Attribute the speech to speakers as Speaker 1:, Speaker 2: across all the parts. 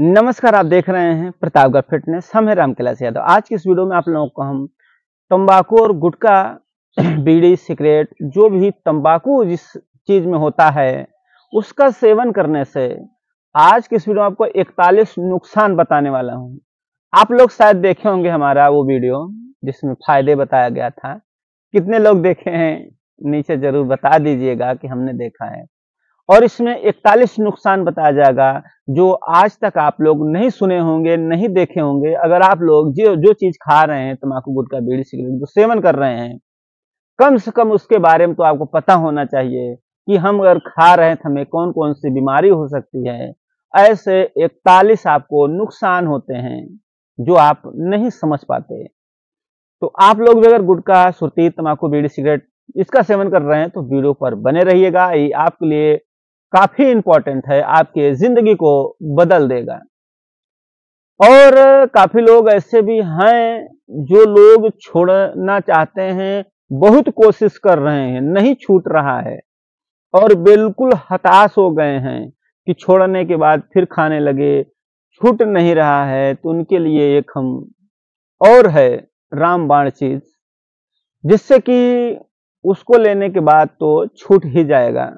Speaker 1: नमस्कार आप देख रहे हैं प्रतापगढ़ फिटनेस हम है कैलाश यादव आज की इस वीडियो में आप लोगों को हम तंबाकू और गुटखा बीड़ी सिगरेट जो भी तंबाकू जिस चीज में होता है उसका सेवन करने से आज के इस वीडियो में आपको 41 नुकसान बताने वाला हूं आप लोग शायद देखे होंगे हमारा वो वीडियो जिसमें फायदे बताया गया था कितने लोग देखे हैं नीचे जरूर बता दीजिएगा कि हमने देखा है और इसमें इकतालीस नुकसान बताया जाएगा जो आज तक आप लोग नहीं सुने होंगे नहीं देखे होंगे अगर आप लोग जो जो चीज खा रहे हैं तम्बाकू का बीड़ी सिगरेट जो सेवन कर रहे हैं कम से कम उसके बारे में तो आपको पता होना चाहिए कि हम अगर खा रहे हैं तो हमें कौन कौन सी बीमारी हो सकती है ऐसे इकतालीस आपको नुकसान होते हैं जो आप नहीं समझ पाते तो आप लोग भी अगर गुटखा सुरती तम्बाकू बीड़ी सिगरेट इसका सेवन कर रहे हैं तो वीडियो पर बने रहिएगा ये आपके लिए काफी इंपॉर्टेंट है आपके जिंदगी को बदल देगा और काफी लोग ऐसे भी हैं जो लोग छोड़ना चाहते हैं बहुत कोशिश कर रहे हैं नहीं छूट रहा है और बिल्कुल हताश हो गए हैं कि छोड़ने के बाद फिर खाने लगे छूट नहीं रहा है तो उनके लिए एक हम और है रामबाण चीज जिससे कि उसको लेने के बाद तो छूट ही जाएगा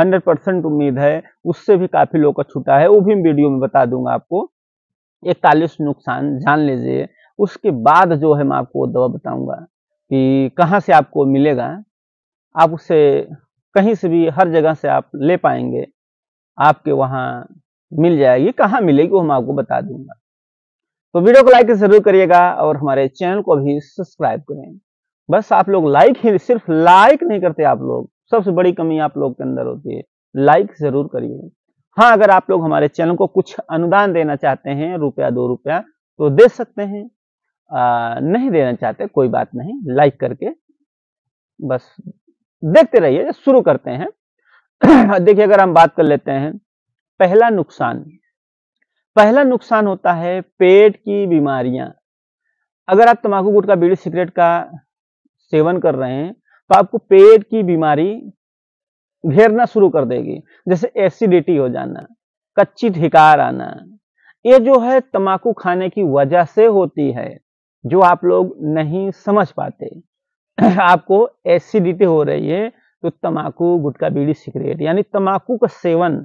Speaker 1: हंड्रेड परसेंट उम्मीद है उससे भी काफ़ी लोग का छूटा है वो भी वीडियो में बता दूंगा आपको इकतालीस नुकसान जान लीजिए उसके बाद जो है मैं आपको दवा बताऊंगा कि कहाँ से आपको मिलेगा आप उसे कहीं से भी हर जगह से आप ले पाएंगे आपके वहाँ मिल जाएगी कहाँ मिलेगी वो हम आपको बता दूंगा तो वीडियो को लाइक जरूर करिएगा और हमारे चैनल को भी सब्सक्राइब करें बस आप लोग लाइक ही सिर्फ लाइक नहीं करते आप लोग सबसे बड़ी कमी आप लोग के अंदर होती है लाइक जरूर करिए हाँ अगर आप लोग हमारे चैनल को कुछ अनुदान देना चाहते हैं रुपया दो रुपया तो दे सकते हैं आ, नहीं देना चाहते कोई बात नहीं लाइक करके बस देखते रहिए शुरू करते हैं देखिए अगर हम बात कर लेते हैं पहला नुकसान पहला नुकसान होता है पेट की बीमारियां अगर आप तंबाकू का बीड़ी सिगरेट का सेवन कर रहे हैं तो आपको पेट की बीमारी घेरना शुरू कर देगी जैसे एसिडिटी हो जाना कच्ची ठिकार आना ये जो है तंबाकू खाने की वजह से होती है जो आप लोग नहीं समझ पाते आपको एसिडिटी हो रही है तो तंबाकू गुटखा बीड़ी सिगरेट यानी तंबाकू का सेवन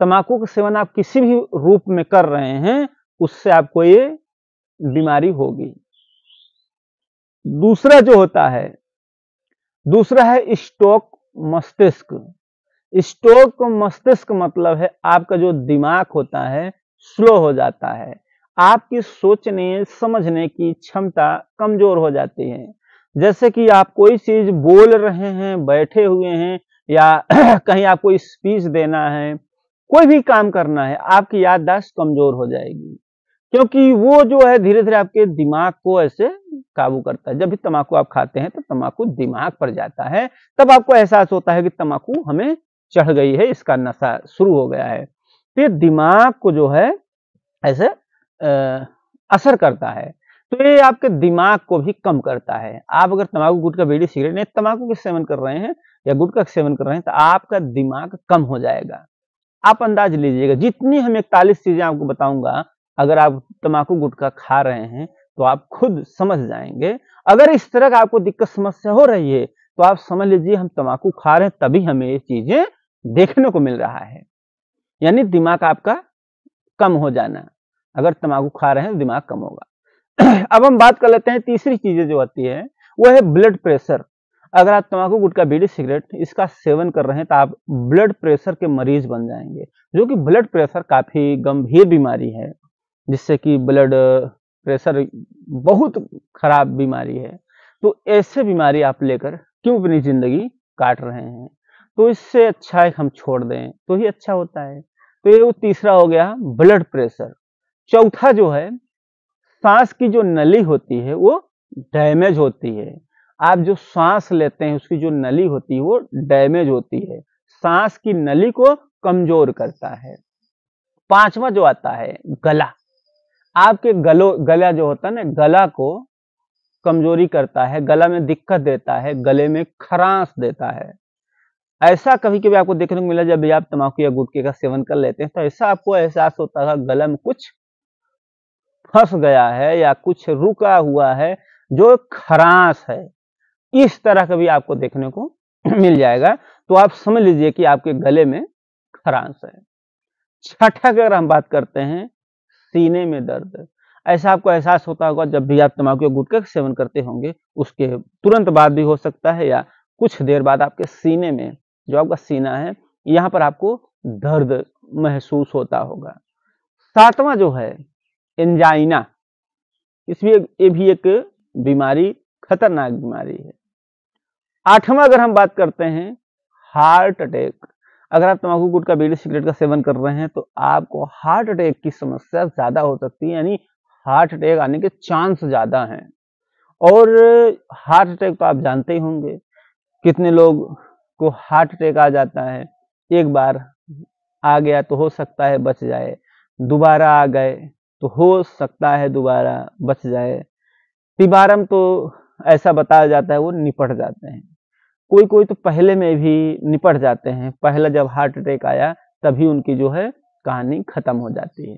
Speaker 1: तंबाकू का सेवन आप किसी भी रूप में कर रहे हैं उससे आपको ये बीमारी होगी दूसरा जो होता है दूसरा है स्टोक मस्तिष्क स्टोक मस्तिष्क मतलब है आपका जो दिमाग होता है स्लो हो जाता है आपकी सोचने समझने की क्षमता कमजोर हो जाती है जैसे कि आप कोई चीज बोल रहे हैं बैठे हुए हैं या कहीं आपको स्पीच देना है कोई भी काम करना है आपकी याददाश्त कमजोर हो जाएगी क्योंकि वो जो है धीरे धीरे आपके दिमाग को ऐसे काबू करता है जब भी तम्बाकू आप खाते हैं तो तम्बाकू दिमाग पर जाता है तब आपको एहसास होता है कि तम्बाकू हमें चढ़ गई है इसका नशा शुरू हो गया है तो ये दिमाग को जो है ऐसे आ, असर करता है तो ये आपके दिमाग को भी कम करता है आप अगर तम्बाकू गुट का बीड़ी सिगरेट नहीं तम्बाकू का सेवन कर रहे हैं या गुट का सेवन कर रहे हैं तो आपका दिमाग कम हो जाएगा आप अंदाज लीजिएगा जितनी हम इकतालीस चीजें आपको बताऊंगा अगर आप तम्बाकू गुटखा खा रहे हैं तो आप खुद समझ जाएंगे अगर इस तरह का आपको दिक्कत समस्या हो रही है तो आप समझ लीजिए हम तम्बाकू खा रहे हैं तभी हमें ये चीजें देखने को मिल रहा है यानी दिमाग आपका कम हो जाना अगर तम्बाकू खा रहे हैं तो दिमाग कम होगा अब हम बात कर लेते हैं तीसरी चीजें जो आती है वो है ब्लड प्रेशर अगर आप तम्बाकू गुटखा बीड़ी सिगरेट इसका सेवन कर रहे हैं तो आप ब्लड प्रेशर के मरीज बन जाएंगे जो कि ब्लड प्रेशर काफी गंभीर बीमारी है जिससे कि ब्लड प्रेशर uh, बहुत खराब बीमारी है तो ऐसे बीमारी आप लेकर क्यों अपनी जिंदगी काट रहे हैं तो इससे अच्छा है हम छोड़ दें तो ही अच्छा होता है तो ये वो तीसरा हो गया ब्लड प्रेशर चौथा जो है सांस की जो नली होती है वो डैमेज होती है आप जो सांस लेते हैं उसकी जो नली होती है वो डैमेज होती है सांस की नली को कमजोर करता है पांचवा जो आता है गला आपके गलो गला जो होता है ना गला को कमजोरी करता है गला में दिक्कत देता है गले में खरास देता है ऐसा कभी कभी आपको देखने को मिला जब आप तम्बाकू या गुटके का सेवन कर लेते हैं तो ऐसा आपको एहसास होता है गला में कुछ फंस गया है या कुछ रुका हुआ है जो खरास है इस तरह कभी आपको देखने को मिल जाएगा तो आप समझ लीजिए कि आपके गले में खरास है छठा की अगर हम बात करते हैं सीने में दर्द ऐसा आपको एहसास होता होगा जब भी आप तम्बाकू या गुटखा का सेवन करते होंगे उसके तुरंत बाद भी हो सकता है या कुछ देर बाद आपके सीने में जो आपका सीना है यहाँ पर आपको दर्द महसूस होता होगा सातवां जो है एंजाइना इसमें ये भी एक बीमारी खतरनाक बीमारी है आठवां अगर हम बात करते हैं हार्ट अटैक अगर आप तम्बाकू गुट का बीड़ी सिगरेट का सेवन कर रहे हैं तो आपको हार्ट अटैक की समस्या ज़्यादा हो सकती है यानी हार्ट अटैक आने के चांस ज़्यादा हैं और हार्ट अटैक तो आप जानते ही होंगे कितने लोग को हार्ट अटैक आ जाता है एक बार आ गया तो हो सकता है बच जाए दोबारा आ गए तो हो सकता है दोबारा बच जाए तिबारम तो ऐसा बताया जाता है वो निपट जाते हैं कोई कोई तो पहले में भी निपट जाते हैं पहला जब हार्ट अटैक आया तभी उनकी जो है कहानी खत्म हो जाती है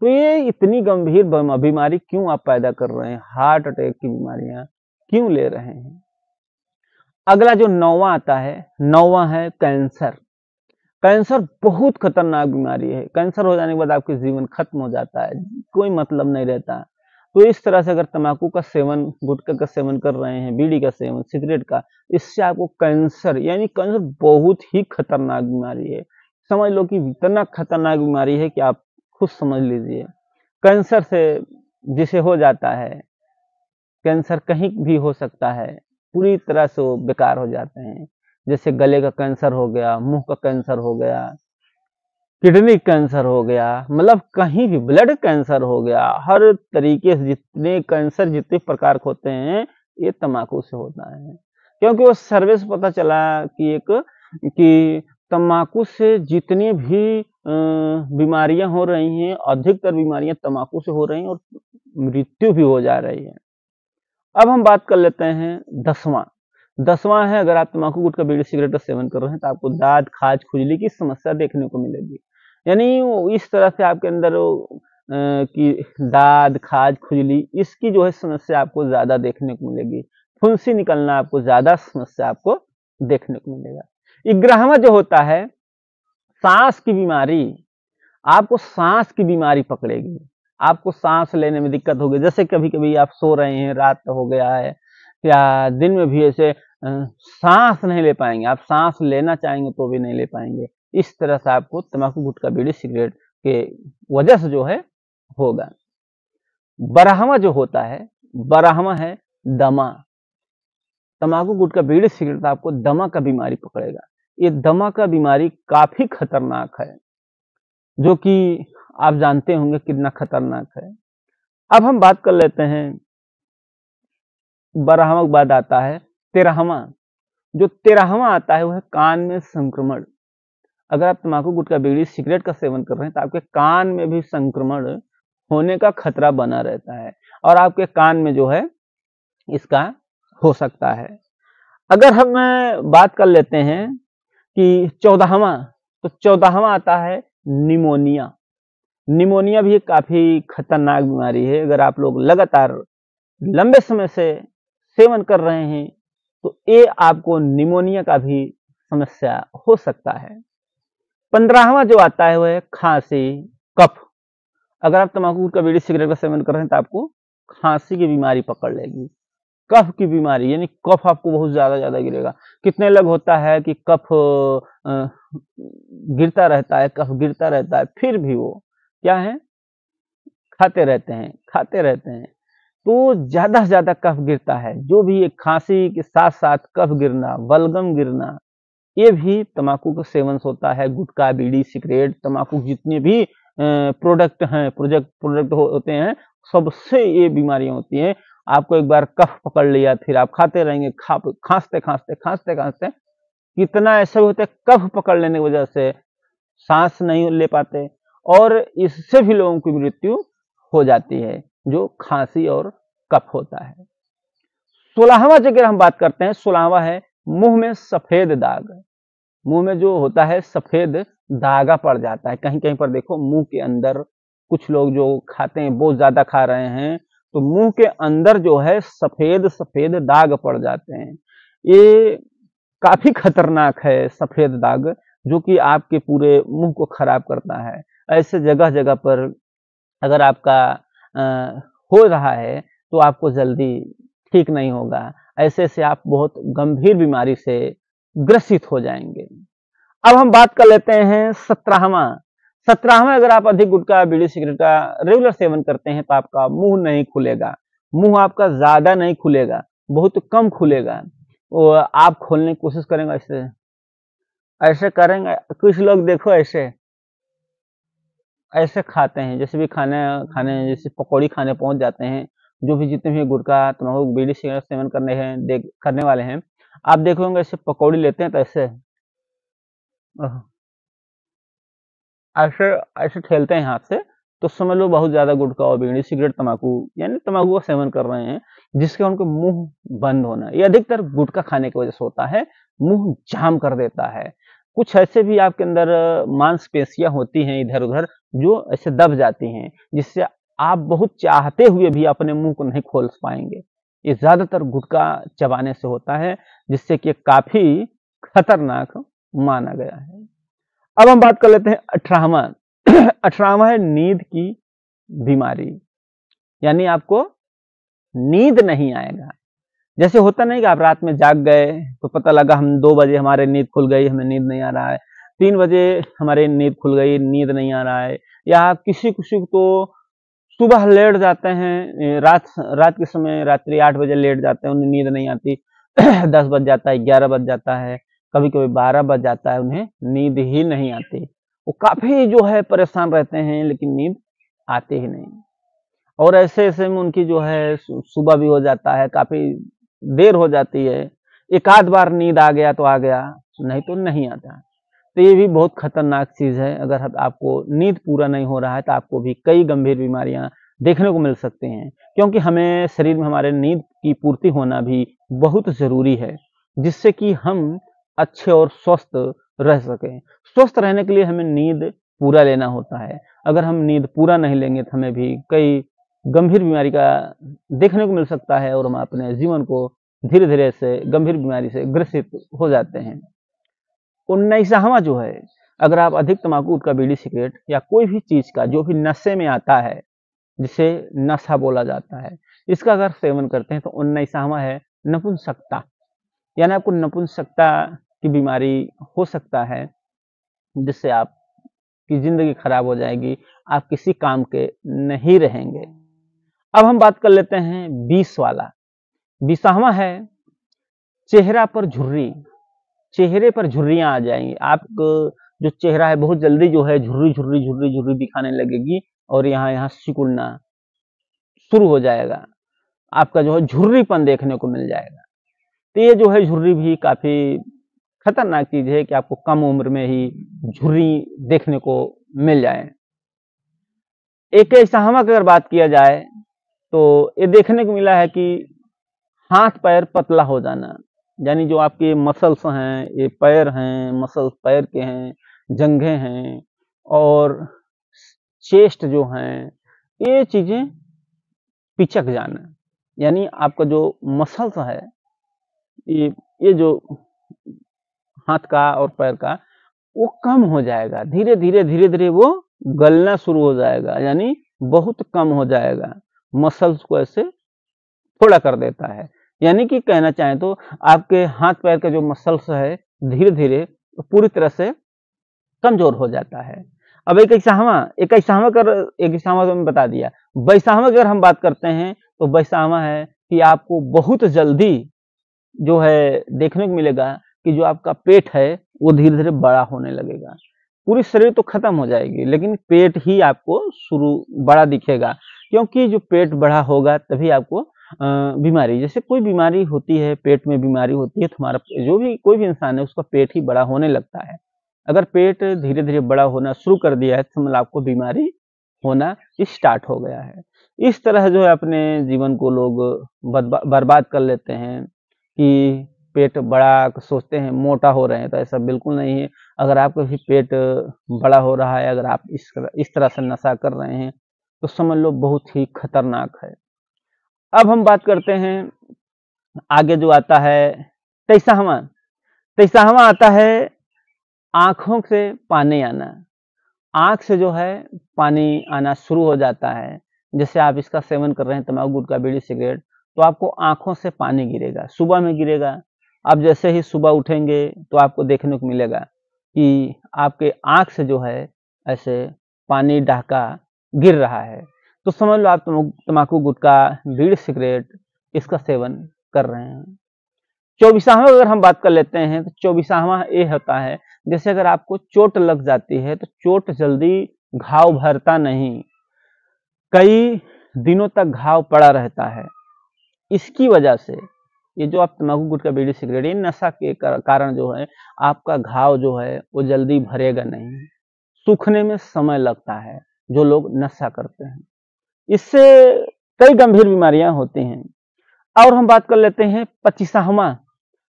Speaker 1: तो ये इतनी गंभीर बीमारी क्यों आप पैदा कर रहे हैं हार्ट अटैक की बीमारियां क्यों ले रहे हैं अगला जो नौवा आता है नौवा है कैंसर कैंसर बहुत खतरनाक बीमारी है कैंसर हो जाने के बाद आपके जीवन खत्म हो जाता है कोई मतलब नहीं रहता तो इस तरह से अगर तंबाकू का सेवन गुटखा का सेवन कर रहे हैं बीड़ी का सेवन सिगरेट का इससे आपको कैंसर यानी कैंसर बहुत ही खतरनाक बीमारी है समझ लो कि इतना खतरनाक बीमारी है कि आप खुद समझ लीजिए कैंसर से जिसे हो जाता है कैंसर कहीं भी हो सकता है पूरी तरह से वो बेकार हो जाते हैं जैसे गले का कैंसर हो गया मुंह का कैंसर हो गया किडनी कैंसर हो गया मतलब कहीं भी ब्लड कैंसर हो गया हर तरीके से जितने कैंसर जितने प्रकार के होते हैं ये तम्बाकू से होता है क्योंकि वो सर्वे से पता चला कि एक कि तम्बाकू से जितनी भी बीमारियां हो रही हैं अधिकतर बीमारियां तम्बाकू से हो रही हैं और मृत्यु भी हो जा रही है अब हम बात कर लेते हैं दसवां दसवां है अगर आप तम्बाकू का बीड़ी सिगरेट का सेवन कर रहे हैं तो आपको दाद खाज खुजली की समस्या देखने को मिलेगी यानी इस तरह से आपके अंदर की दाद खाज खुजली इसकी जो है समस्या आपको ज़्यादा देखने को मिलेगी फुंसी निकलना आपको ज़्यादा समस्या आपको देखने को मिलेगा इग्राहमा जो होता है सांस की बीमारी आपको सांस की बीमारी पकड़ेगी आपको सांस लेने में दिक्कत होगी जैसे कभी कभी आप सो रहे हैं रात हो गया है या दिन में भी ऐसे सांस नहीं ले पाएंगे आप सांस लेना चाहेंगे तो भी नहीं ले पाएंगे इस तरह से आपको गुट का बीड़ी सिगरेट के वजह से जो है होगा बराहमा जो होता है बराहमा है दमा तम्बाकू का बीड़ी सिगरेट आपको दमा का बीमारी पकड़ेगा ये दमा का बीमारी काफी खतरनाक है जो कि आप जानते होंगे कितना खतरनाक है अब हम बात कर लेते हैं बारहवा के बाद आता है तेरहवा जो तेरहवा आता है वह कान में संक्रमण अगर आप तम्बाकू गुटका बीड़ी सिगरेट का सेवन कर रहे हैं तो आपके कान में भी संक्रमण होने का खतरा बना रहता है और आपके कान में जो है इसका हो सकता है अगर हम बात कर लेते हैं कि चौदाहवा तो चौदाहवा आता है निमोनिया निमोनिया भी काफी खतरनाक बीमारी है अगर आप लोग लगातार लंबे समय से सेवन कर रहे हैं तो ये आपको निमोनिया का भी समस्या हो सकता है पंद्रहवा जो आता है वह खांसी कफ अगर आप तम्बाकू का बीड़ी सिगरेट का सेवन कर रहे हैं तो आपको खांसी की बीमारी पकड़ लेगी कफ की बीमारी यानी कफ आपको बहुत ज्यादा ज्यादा गिरेगा कितने लग होता है कि कफ गिरता रहता है कफ गिरता रहता है फिर भी वो क्या है खाते रहते हैं खाते रहते हैं तो ज्यादा से ज्यादा कफ गिरता है जो भी एक खांसी के साथ साथ कफ गिरना बलगम गिरना ये भी तंबाकू का सेवन होता है गुटखा बीड़ी सिगरेट तंबाकू जितने भी प्रोडक्ट हैं प्रोजेक्ट प्रोडक्ट होते हैं सबसे ये बीमारियां होती हैं आपको एक बार कफ पकड़ लिया फिर आप खाते रहेंगे खांसते खांसते खांसते खांसते कितना ऐसा होता है कफ पकड़ लेने की वजह से सांस नहीं ले पाते और इससे भी लोगों की मृत्यु हो जाती है जो खांसी और कफ होता है सोलहवा जगह हम बात करते हैं सोलहवा है मुंह में सफेद दाग मुंह में जो होता है सफेद दागा पड़ जाता है कहीं कहीं पर देखो मुंह के अंदर कुछ लोग जो खाते हैं बहुत ज्यादा खा रहे हैं तो मुंह के अंदर जो है सफेद सफेद दाग पड़ जाते हैं ये काफी खतरनाक है सफेद दाग जो कि आपके पूरे मुंह को खराब करता है ऐसे जगह जगह पर अगर आपका आ, हो रहा है तो आपको जल्दी ठीक नहीं होगा ऐसे से आप बहुत गंभीर बीमारी से ग्रसित हो जाएंगे अब हम बात कर लेते हैं सत्रहवा सत्रहवा अगर आप अधिक गुटका बीड़ी सिगरेट का रेगुलर सेवन करते हैं तो आपका मुंह नहीं खुलेगा मुंह आपका ज्यादा नहीं खुलेगा बहुत कम खुलेगा और आप खोलने की कोशिश करेंगे ऐसे ऐसे करेंगे कुछ लोग देखो ऐसे ऐसे खाते हैं जैसे भी खाने खाने जैसे पकौड़ी खाने पहुंच जाते हैं जो भी जितने भी गुटखा तम्बाकू बीड़ी सिगरेट सेवन करने हैं देख करने वाले हैं आप देखे होंगे ऐसे पकौड़ी लेते हैं तो ऐसे ऐसे ऐसे ठेलते हैं हाथ से तो समझ लो बहुत ज्यादा गुटखा और बीड़ी सिगरेट तम्बाकू यानी तम्बाकू का सेवन कर रहे हैं जिसके उनके मुंह बंद होना ये अधिकतर गुटखा खाने की वजह से होता है मुंह जाम कर देता है कुछ ऐसे भी आपके अंदर मांसपेशियां होती हैं इधर उधर जो ऐसे दब जाती हैं जिससे आप बहुत चाहते हुए भी अपने मुंह को नहीं खोल पाएंगे ये ज़्यादातर गुटका चबाने से होता है जिससे कि काफ़ी खतरनाक माना गया है अब हम बात कर लेते हैं अठारहवा अठारहवा है नींद की बीमारी यानी आपको नींद नहीं आएगा जैसे होता नहीं कि आप रात में जाग गए तो पता लगा हम दो बजे हमारे नींद खुल गई हमें नींद नहीं आ रहा है तीन बजे हमारे नींद खुल गई नींद नहीं आ रहा है या किसी किसी को तो सुबह लेट जाते हैं रात रात के समय रात्रि आठ बजे लेट जाते हैं उन्हें नींद नहीं आती दस बज जाता है ग्यारह बज जाता है कभी कभी बारह बज जाता है उन्हें नींद ही नहीं आती वो काफी जो है परेशान रहते हैं लेकिन नींद आती ही नहीं और ऐसे ऐसे में उनकी जो है सुबह भी हो जाता है काफी देर हो जाती है एक आध बार नींद आ गया तो आ गया नहीं तो नहीं आता तो ये भी बहुत खतरनाक चीज़ है अगर आपको नींद पूरा नहीं हो रहा है तो आपको भी कई गंभीर बीमारियां देखने को मिल सकते हैं क्योंकि हमें शरीर में हमारे नींद की पूर्ति होना भी बहुत ज़रूरी है जिससे कि हम अच्छे और स्वस्थ रह सकें स्वस्थ रहने के लिए हमें नींद पूरा लेना होता है अगर हम नींद पूरा नहीं लेंगे तो हमें भी कई गंभीर बीमारी का देखने को मिल सकता है और हम अपने जीवन को धीरे धीरे से गंभीर बीमारी से ग्रसित हो जाते हैं उन्नीसवा जो है अगर आप अधिक तम्बाकू का बीड़ी सिगरेट या कोई भी चीज़ का जो भी नशे में आता है जिसे नशा बोला जाता है इसका अगर सेवन करते हैं तो उन्नीसवा है नपुंसकता यानी आपको नपुंसकता की बीमारी हो सकता है जिससे आप की जिंदगी खराब हो जाएगी आप किसी काम के नहीं रहेंगे अब हम बात कर लेते हैं बीस वाला बीसावा है चेहरा पर झुर्री चेहरे पर झुर्रियां आ जाएंगी आप जो चेहरा है बहुत जल्दी जो है झुर्री झुर्री झुर्री झुर्री दिखाने लगेगी और यहाँ यहाँ सिकुड़ना शुरू हो जाएगा आपका जो है झुर्रीपन देखने को मिल जाएगा तो ये जो है झुर्री भी काफी खतरनाक चीज है कि आपको कम उम्र में ही झुर्री देखने को मिल जाए एक सहमक अगर बात किया जाए तो ये देखने को मिला है कि हाथ पैर पतला हो जाना यानी जो आपके मसल्स हैं ये पैर हैं मसल्स पैर के हैं जंघे हैं और चेस्ट जो हैं ये चीज़ें पिचक जाना यानी आपका जो मसल्स है ये ये जो हाथ का और पैर का वो कम हो जाएगा धीरे धीरे धीरे धीरे वो गलना शुरू हो जाएगा यानी बहुत कम हो जाएगा मसल्स को ऐसे थोड़ा कर देता है यानी कि कहना चाहें तो आपके हाथ पैर का जो मसल्स है धीरे धीरे पूरी तरह से कमजोर हो जाता है अब एक ऐसा एक ऐसा कर एक ऐसा तो बता दिया बैसावा अगर हम बात करते हैं तो बैसावा है कि आपको बहुत जल्दी जो है देखने को मिलेगा कि जो आपका पेट है वो धीरे धीरे बड़ा होने लगेगा पूरी शरीर तो खत्म हो जाएगी लेकिन पेट ही आपको शुरू बड़ा दिखेगा क्योंकि जो पेट बड़ा होगा तभी आपको बीमारी जैसे कोई बीमारी होती है पेट में बीमारी होती है तो हमारा जो भी कोई भी इंसान है उसका पेट ही बड़ा होने लगता है अगर पेट धीरे धीरे बड़ा होना शुरू कर दिया है तो मतलब आपको बीमारी होना स्टार्ट हो गया है इस तरह जो है अपने जीवन को लोग बर्बाद कर लेते हैं कि पेट बड़ा सोचते हैं मोटा हो रहे हैं तो ऐसा बिल्कुल नहीं है अगर आपका भी पेट बड़ा हो रहा है अगर आप इस इस तरह से नशा कर रहे हैं तो समझ लो बहुत ही खतरनाक है अब हम बात करते हैं आगे जो आता है तैसाहवा तैसाहवा आता है आंखों से पानी आना आंख से जो है पानी आना शुरू हो जाता है जैसे आप इसका सेवन कर रहे हैं गुट का बीड़ी सिगरेट तो आपको आंखों से पानी गिरेगा सुबह में गिरेगा आप जैसे ही सुबह उठेंगे तो आपको देखने को मिलेगा कि आपके आंख से जो है ऐसे पानी ढाका गिर रहा है तो समझ लो आप तम्बाकू गुटका बीड़ सिगरेट इसका सेवन कर रहे हैं चौबीसावा अगर हम बात कर लेते हैं तो चौबीसावा ये होता है जैसे अगर आपको चोट लग जाती है तो चोट जल्दी घाव भरता नहीं कई दिनों तक घाव पड़ा रहता है इसकी वजह से ये जो आप तम्बाकू का बीड़ी सिगरेट ये नशा के कारण जो है आपका घाव जो है वो जल्दी भरेगा नहीं सूखने में समय लगता है जो लोग नशा करते हैं इससे कई गंभीर बीमारियां होती हैं और हम बात कर लेते हैं पचीसाहमा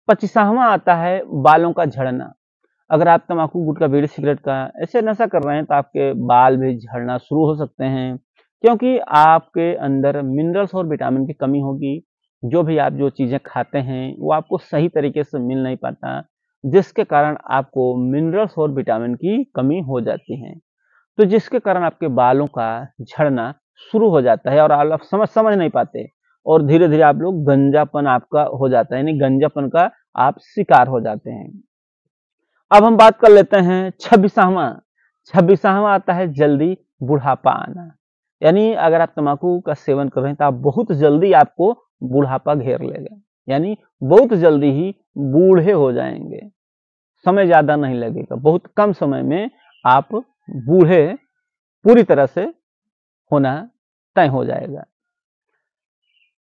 Speaker 1: पचिसाहमा आता है बालों का झड़ना अगर आप गुट का बीड़ी सिगरेट का ऐसे नशा कर रहे हैं तो आपके बाल भी झड़ना शुरू हो सकते हैं क्योंकि आपके अंदर मिनरल्स और विटामिन की कमी होगी जो भी आप जो चीज़ें खाते हैं वो आपको सही तरीके से मिल नहीं पाता जिसके कारण आपको मिनरल्स और विटामिन की कमी हो जाती है तो जिसके कारण आपके बालों का झड़ना शुरू हो जाता है और आप समझ समझ नहीं पाते और धीरे धीरे आप लोग गंजापन आपका हो जाता है यानी गंजापन का आप शिकार हो जाते हैं अब हम बात कर लेते हैं छब्बीसवा छब्बीसवा आता है जल्दी बुढ़ापा आना यानी अगर आप तम्बाकू का सेवन कर रहे हैं तो आप बहुत जल्दी आपको बुढ़ापा घेर लेगा यानी बहुत जल्दी ही बूढ़े हो जाएंगे समय ज्यादा नहीं लगेगा बहुत कम समय में आप बूढ़े पूरी तरह से होना तय हो जाएगा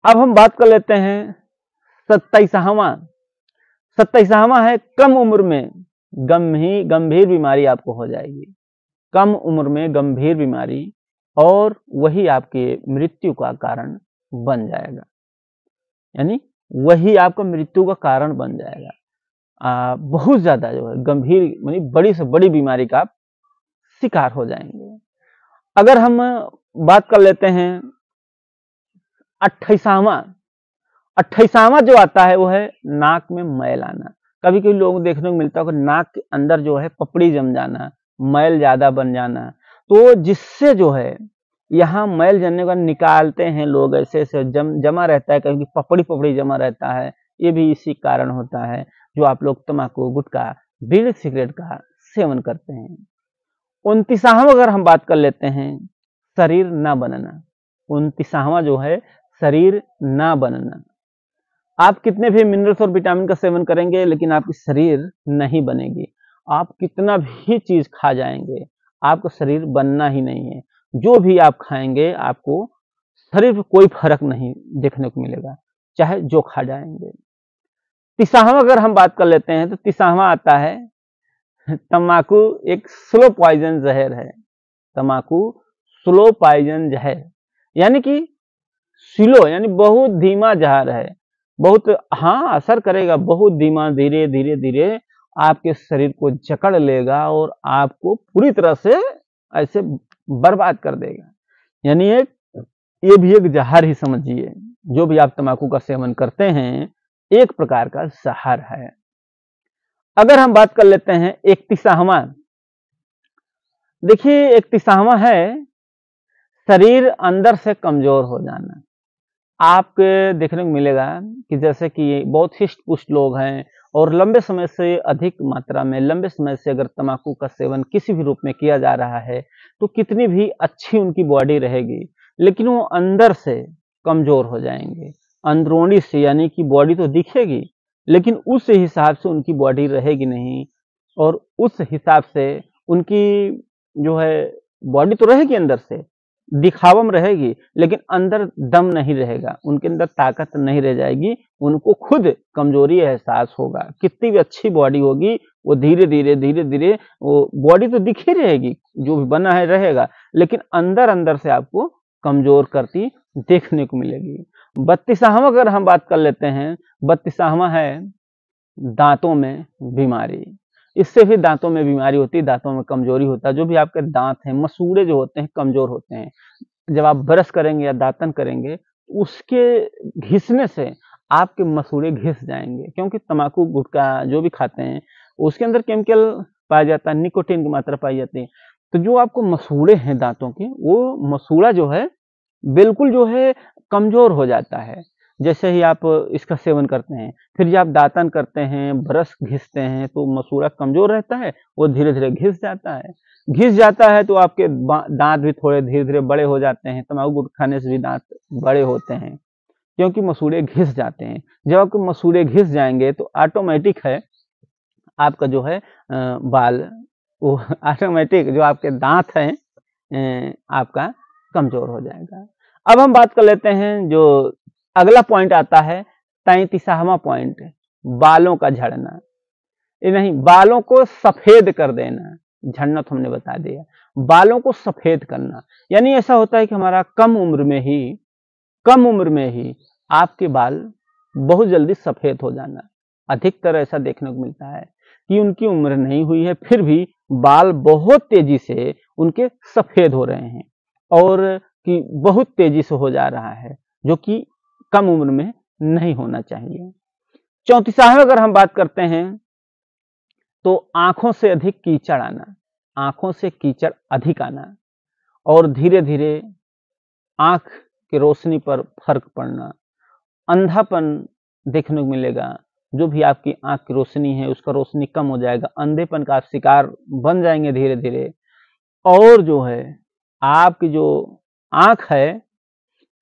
Speaker 1: अब हम बात कर लेते हैं सत्ताईसवा सत्ताईसवा है कम उम्र में गंभीर गंभीर बीमारी आपको हो जाएगी कम उम्र में गंभीर बीमारी और वही आपके मृत्यु का कारण बन जाएगा यानी वही आपका मृत्यु का कारण बन जाएगा आ, बहुत ज्यादा जो है गंभीर मानी बड़ी से बड़ी बीमारी का आप शिकार हो जाएंगे अगर हम बात कर लेते हैं अट्ठाईसावा अट्ठाईसावा जो आता है वो है नाक में मैल आना कभी कभी लोगों को देखने को मिलता है नाक के अंदर जो है पपड़ी जम जाना मैल ज्यादा बन जाना तो जिससे जो है यहाँ मैल जमने का निकालते हैं लोग ऐसे ऐसे जम जमा रहता है कभी पपड़ी पपड़ी जमा रहता है ये भी इसी कारण होता है जो आप लोग तम्बाकू गुटका बीड़ सिगरेट का सेवन करते हैं उनतीसाह अगर हम बात कर लेते हैं शरीर ना बनना उनतीसवा जो है शरीर ना बनना आप कितने भी मिनरल्स और विटामिन का सेवन करेंगे लेकिन आपकी शरीर नहीं बनेगी आप कितना भी चीज खा जाएंगे आपका शरीर बनना ही नहीं है जो भी आप खाएंगे आपको शरीर पर कोई फर्क नहीं देखने को मिलेगा चाहे जो खा जाएंगे तिसाहवा अगर हम बात कर लेते हैं तो तिसाहवा आता है तम्बाकू एक स्लो पॉइजन जहर है तम्बाकू स्लो पाइजन जहर यानी कि स्लो यानी बहुत धीमा जहर है बहुत हाँ असर करेगा बहुत धीमा धीरे धीरे धीरे आपके शरीर को जकड़ लेगा और आपको पूरी तरह से ऐसे बर्बाद कर देगा यानी एक ये भी एक जहर ही समझिए जो भी आप तंबाकू का सेवन करते हैं एक प्रकार का जहर है अगर हम बात कर लेते हैं इकतीसाहवा देखिए इकतीसाहवा है शरीर अंदर से कमजोर हो जाना आपके देखने को मिलेगा कि जैसे कि बहुत हिस्ट पुष्ट लोग हैं और लंबे समय से अधिक मात्रा में लंबे समय से अगर तंबाकू का सेवन किसी भी रूप में किया जा रहा है तो कितनी भी अच्छी उनकी बॉडी रहेगी लेकिन वो अंदर से कमजोर हो जाएंगे अंदरूनी से यानी कि बॉडी तो दिखेगी लेकिन उस हिसाब से उनकी बॉडी रहेगी नहीं और उस हिसाब से उनकी जो है बॉडी तो रहेगी अंदर से दिखावम रहेगी लेकिन अंदर दम नहीं रहेगा उनके अंदर ताकत नहीं रह जाएगी उनको खुद कमजोरी एहसास होगा कितनी भी अच्छी बॉडी होगी वो धीरे धीरे धीरे धीरे वो बॉडी तो दिखी रहेगी जो भी बना है रहेगा लेकिन अंदर अंदर से आपको कमजोर करती देखने को मिलेगी बत्तीसाहवा अगर हम बात कर लेते हैं बत्तीसाहवा है दांतों में बीमारी इससे भी दांतों में बीमारी होती है दांतों में कमजोरी होता है जो भी आपके दांत हैं मसूड़े जो होते हैं कमजोर होते हैं जब आप ब्रश करेंगे या दांतन करेंगे उसके घिसने से आपके मसूड़े घिस जाएंगे क्योंकि तंबाकू गुटखा जो भी खाते हैं उसके अंदर केमिकल पाया जाता है निकोटीन की मात्रा पाई जाती है तो जो आपको मसूड़े हैं दांतों के वो मसूड़ा जो है बिल्कुल जो है कमजोर हो जाता है जैसे ही आप इसका सेवन करते हैं फिर जब आप दातन करते हैं ब्रश घिसते हैं तो मसूरा कमजोर रहता है वो धीरे धीरे घिस जाता है घिस जाता है तो आपके दांत भी थोड़े धीरे धीरे बड़े हो जाते हैं तम्बाकू गुट खाने से भी दांत बड़े होते हैं क्योंकि मसूड़े घिस जाते हैं जब आपके मसूड़े घिस जाएंगे तो ऑटोमेटिक है आपका जो है बाल वो ऑटोमेटिक जो आपके दांत हैं आपका कमजोर हो जाएगा अब हम बात कर लेते हैं जो अगला पॉइंट आता है तैतीसवा पॉइंट बालों का झड़ना ये नहीं बालों को सफेद कर देना झड़ना तो हमने बता दिया बालों को सफेद करना यानी ऐसा होता है कि हमारा कम उम्र में ही कम उम्र में ही आपके बाल बहुत जल्दी सफेद हो जाना अधिकतर ऐसा देखने को मिलता है कि उनकी उम्र नहीं हुई है फिर भी बाल बहुत तेजी से उनके सफेद हो रहे हैं और कि बहुत तेजी से हो जा रहा है जो कि कम उम्र में नहीं होना चाहिए चौंतीसवें अगर हम बात करते हैं तो आंखों से अधिक कीचड़ आना आंखों से कीचड़ अधिक आना और धीरे धीरे आंख की रोशनी पर फर्क पड़ना अंधापन देखने को मिलेगा जो भी आपकी आंख की रोशनी है उसका रोशनी कम हो जाएगा अंधेपन का आप शिकार बन जाएंगे धीरे धीरे और जो है आपकी जो आंख है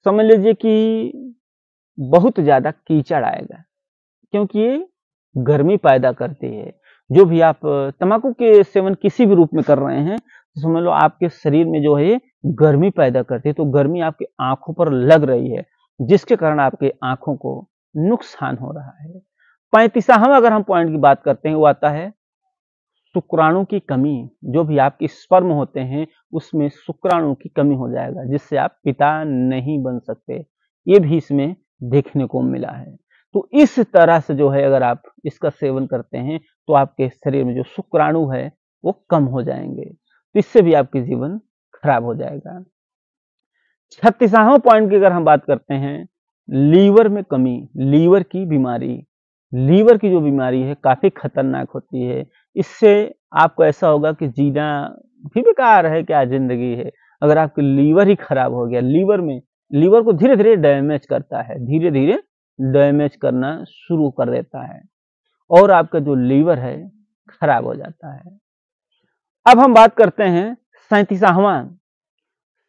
Speaker 1: समझ लीजिए कि बहुत ज़्यादा कीचड़ आएगा क्योंकि ये गर्मी पैदा करती है जो भी आप तंबाकू के सेवन किसी भी रूप में कर रहे हैं तो समझ लो आपके शरीर में जो है गर्मी पैदा करती है तो गर्मी आपकी आंखों पर लग रही है जिसके कारण आपके आंखों को नुकसान हो रहा है पैंतीसा हम अगर हम पॉइंट की बात करते हैं वो आता है शुक्राणु की कमी जो भी आपके स्पर्म होते हैं उसमें शुक्राणु की कमी हो जाएगा जिससे आप पिता नहीं बन सकते ये भी इसमें देखने को मिला है तो इस तरह से जो है अगर आप इसका सेवन करते हैं तो आपके शरीर में जो शुक्राणु है वो कम हो जाएंगे तो इससे भी आपके जीवन खराब हो जाएगा छत्तीसवें पॉइंट की अगर हम बात करते हैं लीवर में कमी लीवर की बीमारी लीवर की जो बीमारी है काफी खतरनाक होती है इससे आपको ऐसा होगा कि जीना भी बेकार है क्या जिंदगी है अगर आपकी लीवर ही खराब हो गया लीवर में लीवर को धीरे धीरे डैमेज करता है धीरे धीरे डैमेज करना शुरू कर देता है और आपका जो लीवर है खराब हो जाता है अब हम बात करते हैं सैतीसाहवा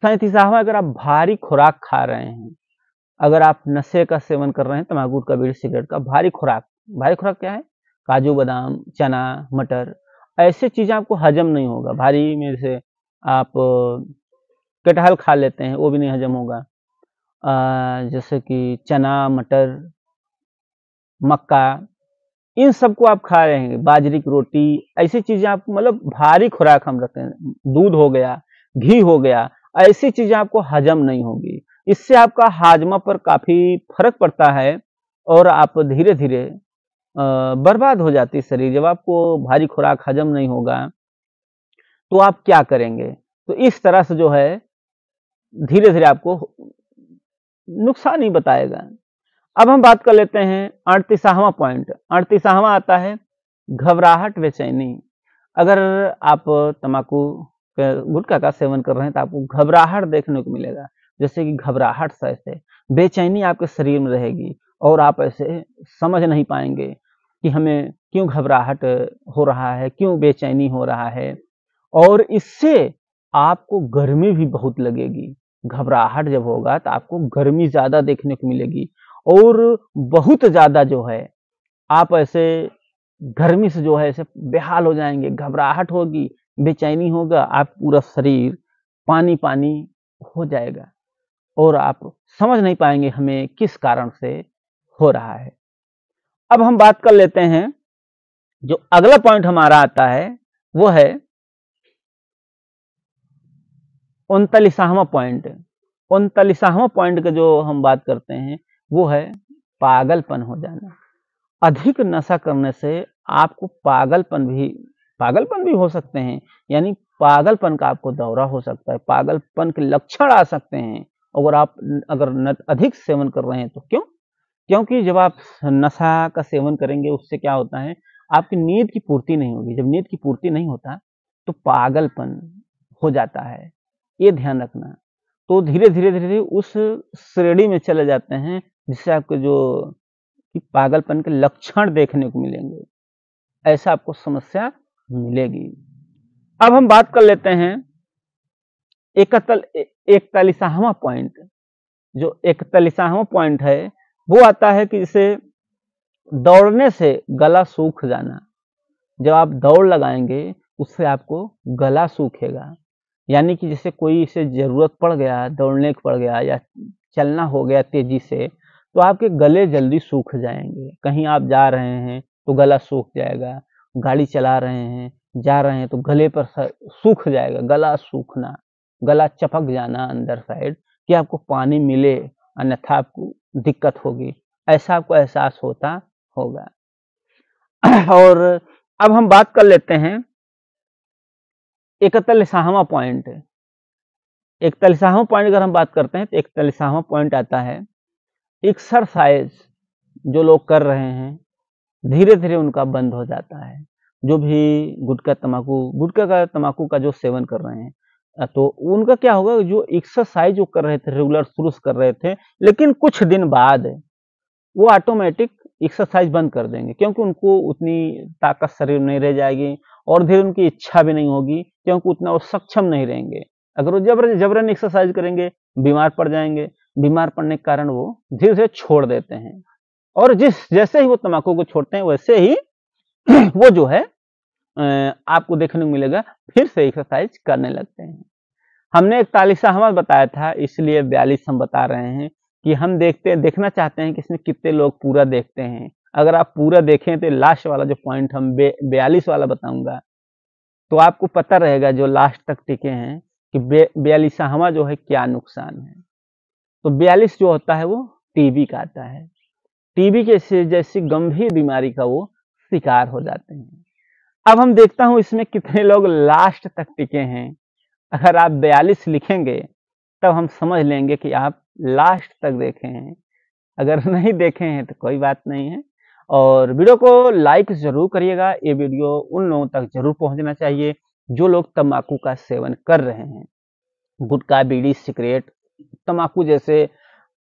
Speaker 1: सैतीसाहवा अगर आप भारी खुराक खा रहे हैं अगर आप नशे का सेवन कर रहे हैं तम्बाकू का बीड़ी सिगरेट का भारी खुराक भारी खुराक क्या है काजू बादाम चना मटर ऐसे चीज़ें आपको हजम नहीं होगा भारी में से आप कटहल खा लेते हैं वो भी नहीं हजम होगा जैसे कि चना मटर मक्का इन सबको आप खा रहे हैं बाजरे की रोटी ऐसी चीजें आप मतलब भारी खुराक हम रखें दूध हो गया घी हो गया ऐसी चीजें आपको हजम नहीं होगी इससे आपका हाजमा पर काफी फर्क पड़ता है और आप धीरे धीरे बर्बाद हो जाती शरीर जब आपको भारी खुराक हजम नहीं होगा तो आप क्या करेंगे तो इस तरह से जो है धीरे धीरे आपको नुकसान ही बताएगा अब हम बात कर लेते हैं अड़तीसाहवा पॉइंट अड़तीसावा आता है घबराहट बेचैनी अगर आप तम्बाकू गुटका का सेवन कर रहे हैं तो आपको घबराहट देखने को मिलेगा जैसे कि घबराहट सा ऐसे बेचैनी आपके शरीर में रहेगी और आप ऐसे समझ नहीं पाएंगे कि हमें क्यों घबराहट हो रहा है क्यों बेचैनी हो रहा है और इससे आपको गर्मी भी बहुत लगेगी घबराहट जब होगा तो आपको गर्मी ज़्यादा देखने को मिलेगी और बहुत ज़्यादा जो है आप ऐसे गर्मी से जो है ऐसे बेहाल हो जाएंगे घबराहट होगी बेचैनी होगा आप पूरा शरीर पानी पानी हो जाएगा और आप समझ नहीं पाएंगे हमें किस कारण से हो रहा है अब हम बात कर लेते हैं जो अगला पॉइंट हमारा आता है वो है उनतालीसाहवा पॉइंट उनतालीसाहवा पॉइंट का जो हम बात करते हैं वो है पागलपन हो जाना अधिक नशा करने से आपको पागलपन भी पागलपन भी हो सकते हैं यानी पागलपन का आपको दौरा हो सकता है पागलपन के लक्षण आ सकते हैं अगर आप अगर अधिक सेवन कर रहे हैं तो क्यों क्योंकि जब आप नशा का सेवन करेंगे उससे क्या होता है आपकी नींद की पूर्ति नहीं होगी जब नींद की पूर्ति नहीं होता तो पागलपन हो जाता है ये ध्यान रखना तो धीरे धीरे धीरे धीरे उस श्रेणी में चले जाते हैं जिससे आपको जो कि पागलपन के लक्षण देखने को मिलेंगे ऐसा आपको समस्या मिलेगी अब हम बात कर लेते हैं एकतल एकतालीसाहवा पॉइंट जो एकतालीसाहवा पॉइंट है वो आता है कि जिसे दौड़ने से गला सूख जाना जब आप दौड़ लगाएंगे उससे आपको गला सूखेगा यानी कि जैसे कोई इसे ज़रूरत पड़ गया दौड़ने पड़ गया या चलना हो गया तेज़ी से तो आपके गले जल्दी सूख जाएंगे कहीं आप जा रहे हैं तो गला सूख जाएगा गाड़ी चला रहे हैं जा रहे हैं तो गले पर सूख जाएगा गला सूखना गला चपक जाना अंदर साइड कि आपको पानी मिले अन्यथा आपको दिक्कत होगी ऐसा आपको एहसास होता होगा और अब हम बात कर लेते हैं इकतालीसवा पॉइंट इकतालीसवा पॉइंट अगर हम बात करते हैं तो इकतालीसवा पॉइंट आता है एक्सरसाइज जो लोग कर रहे हैं धीरे धीरे उनका बंद हो जाता है जो भी गुटका तम्बाकू गुटका का तम्बाकू का जो सेवन कर रहे हैं तो उनका क्या होगा जो एक्सरसाइज वो कर रहे थे रेगुलर शुरू कर रहे थे लेकिन कुछ दिन बाद वो ऑटोमेटिक एक्सरसाइज बंद कर देंगे क्योंकि उनको उतनी ताकत शरीर नहीं रह जाएगी और धीरे उनकी इच्छा भी नहीं होगी क्योंकि उतना वो सक्षम नहीं रहेंगे अगर वो जबर जबरन एक्सरसाइज करेंगे बीमार पड़ जाएंगे बीमार पड़ने के कारण वो धीरे धीरे छोड़ देते हैं और जिस जैसे ही वो तम्बाकू को छोड़ते हैं वैसे ही वो जो है आपको देखने को मिलेगा फिर से एक्सरसाइज करने लगते हैं हमने इकतालीस हम बताया था इसलिए बयालीस हम बता रहे हैं कि हम देखते देखना चाहते हैं कि इसमें कितने लोग पूरा देखते हैं अगर आप पूरा देखें तो लास्ट वाला जो पॉइंट हम बे बयालीस वाला बताऊंगा तो आपको पता रहेगा जो लास्ट तक टिके हैं कि बे बयालीसवा जो है क्या नुकसान है तो बयालीस जो होता है वो टीबी का आता है टीबी के से जैसी गंभीर बीमारी का वो शिकार हो जाते हैं अब हम देखता हूं इसमें कितने लोग लास्ट तक टिके हैं अगर आप बयालीस लिखेंगे तब हम समझ लेंगे कि आप लास्ट तक देखे हैं अगर नहीं देखे हैं तो कोई बात नहीं है और वीडियो को लाइक जरूर करिएगा ये वीडियो उन लोगों तक जरूर पहुंचना चाहिए जो लोग तम्बाकू का सेवन कर रहे हैं गुटखा बीड़ी सिगरेट तम्बाकू जैसे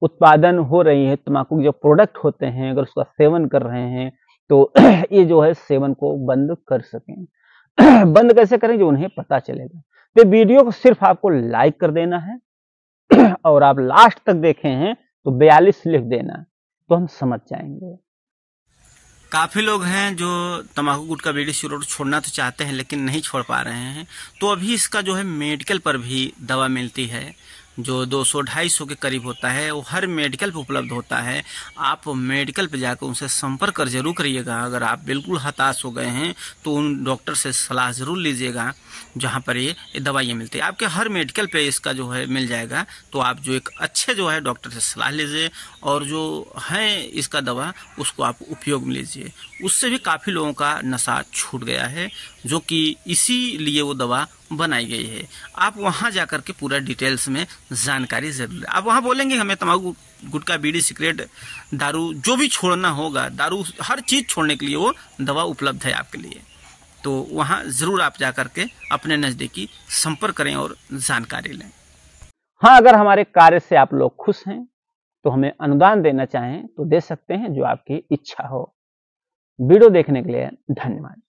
Speaker 1: उत्पादन हो रही है तम्बाकू के जो प्रोडक्ट होते हैं अगर उसका सेवन कर रहे हैं तो ये जो है सेवन को बंद कर सकें बंद कैसे करें जो उन्हें पता चलेगा तो वीडियो को सिर्फ आपको लाइक कर देना है और आप लास्ट तक देखे हैं तो बयालीस लिख देना तो हम समझ जाएंगे काफ़ी लोग हैं जो गुट गुटखा बीड़ी सिगरेट छोड़ना तो चाहते हैं लेकिन नहीं छोड़ पा रहे हैं तो अभी इसका जो है मेडिकल पर भी दवा मिलती है जो 200 250 के करीब होता है वो हर मेडिकल पर उपलब्ध होता है आप मेडिकल पर जाकर उनसे संपर्क कर जरूर करिएगा अगर आप बिल्कुल हताश हो गए हैं तो उन डॉक्टर से सलाह ज़रूर लीजिएगा जहाँ पर ये, दवाइयाँ मिलती है आपके हर मेडिकल पर इसका जो है मिल जाएगा तो आप जो एक अच्छे जो है डॉक्टर से सलाह लीजिए और जो है इसका दवा उसको आप उपयोग में लीजिए उससे भी काफ़ी लोगों का नशा छूट गया है जो कि इसी लिए वो दवा बनाई गई है आप वहाँ जा कर के पूरा डिटेल्स में जानकारी जरूर आप वहाँ बोलेंगे हमें तम्बाकू गुटका बीड़ी सिगरेट दारू जो भी छोड़ना होगा दारू हर चीज़ छोड़ने के लिए वो दवा उपलब्ध है आपके लिए तो वहाँ ज़रूर आप जा कर के अपने नज़दीकी संपर्क करें और जानकारी लें हाँ अगर हमारे कार्य से आप लोग खुश हैं तो हमें अनुदान देना चाहें तो दे सकते हैं जो आपकी इच्छा हो वीडियो देखने के लिए धन्यवाद